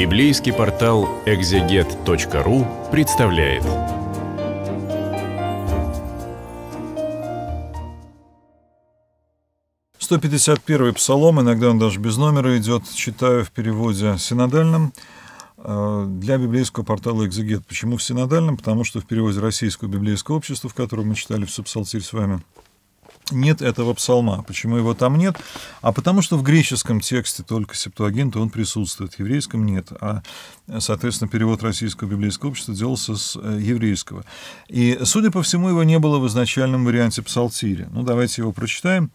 Библейский портал экзегет.ру представляет. Сто пятьдесят первый псалом, иногда он даже без номера идет, читаю в переводе синодальном э, для библейского портала «Экзегет». Почему в синодальном? Потому что в переводе российского библейского общества, в котором мы читали всю псалтирь с вами, нет этого псалма. Почему его там нет? А потому что в греческом тексте только септуагинта он присутствует, в еврейском нет. А, соответственно, перевод российского библейского общества делался с э, еврейского. И, судя по всему, его не было в изначальном варианте псалтири. Ну, давайте его прочитаем.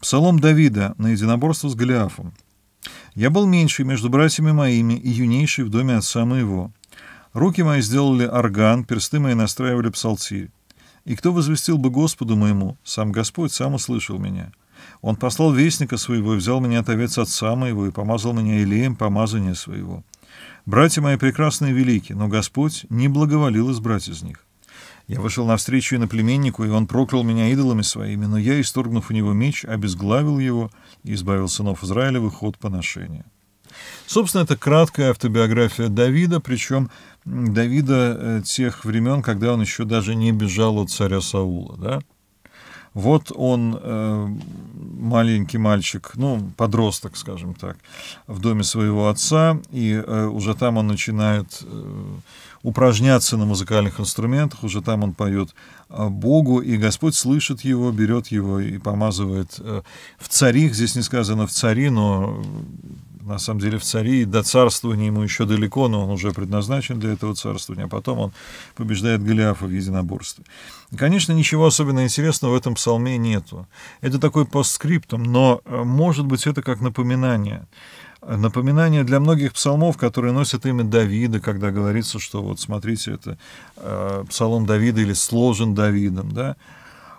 «Псалом Давида на единоборство с Голиафом. Я был меньший между братьями моими и юнейший в доме отца моего. Руки мои сделали орган, персты мои настраивали псалтирь. И кто возвестил бы Господу моему? Сам Господь сам услышал меня. Он послал вестника своего, и взял меня от овец отца моего, и помазал меня илеем помазания своего. Братья мои прекрасные и велики, но Господь не благоволил избрать из них. Я вышел навстречу иноплеменнику, и он проклял меня идолами своими, но я, исторгнув у него меч, обезглавил его и избавил сынов Израилевых от поношения. Собственно, это краткая автобиография Давида, причем Давида э, тех времен, когда он еще даже не бежал от царя Саула. Да? Вот он, э, маленький мальчик, ну, подросток, скажем так, в доме своего отца, и э, уже там он начинает упражняться на музыкальных инструментах, уже там он поет Богу, и Господь слышит его, берет его и помазывает в царих, здесь не сказано в цари, но на самом деле в цари, до царствования ему еще далеко, но он уже предназначен для этого царствования, а потом он побеждает Голиафа в единоборстве. И, конечно, ничего особенно интересного в этом псалме нету. Это такой постскриптум, но, э, может быть, это как напоминание. Напоминание для многих псалмов, которые носят имя Давида, когда говорится, что вот смотрите, это э, псалом Давида или сложен Давидом, да.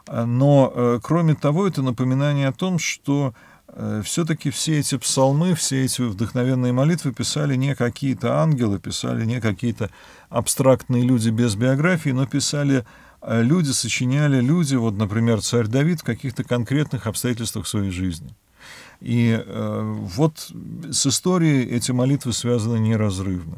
Э, но, э, кроме того, это напоминание о том, что Э, все-таки все эти псалмы, все эти вдохновенные молитвы писали не какие-то ангелы, писали не какие-то абстрактные люди без биографии, но писали э, люди, сочиняли люди, вот, например, царь Давид в каких-то конкретных обстоятельствах своей жизни. И э, вот с историей эти молитвы связаны неразрывно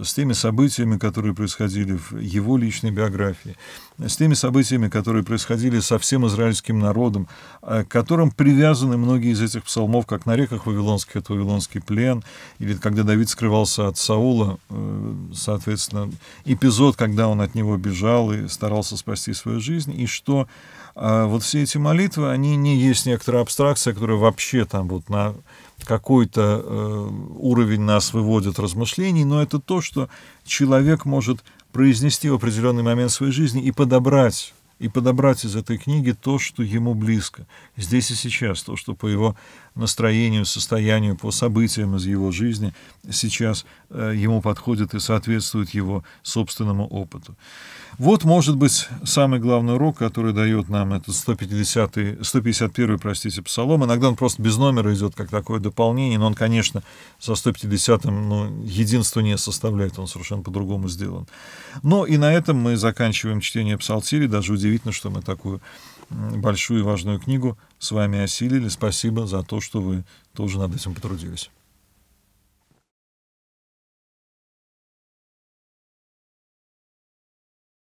с теми событиями, которые происходили в его личной биографии, с теми событиями, которые происходили со всем израильским народом, э, к которым привязаны многие из этих псалмов, как на реках Вавилонских, это Вавилонский плен, или когда Давид скрывался от Саула, э, соответственно, эпизод, когда он от него бежал и старался спасти свою жизнь, и что а вот все эти молитвы, они не есть некоторая абстракция, которая вообще там вот на какой-то э, уровень нас выводит размышлений, но это то, что человек может произнести в определенный момент своей жизни и подобрать и подобрать из этой книги то, что ему близко, здесь и сейчас, то, что по его настроению, состоянию, по событиям из его жизни сейчас э, ему подходит и соответствует его собственному опыту. Вот, может быть, самый главный урок, который дает нам этот 150 151 простите, псалом. Иногда он просто без номера идет, как такое дополнение, но он, конечно, со 150-м ну, единство не составляет, он совершенно по-другому сделан. Но и на этом мы заканчиваем чтение псалтири, даже удивительно Удивительно, что мы такую большую и важную книгу с вами осилили. Спасибо за то, что вы тоже над этим потрудились.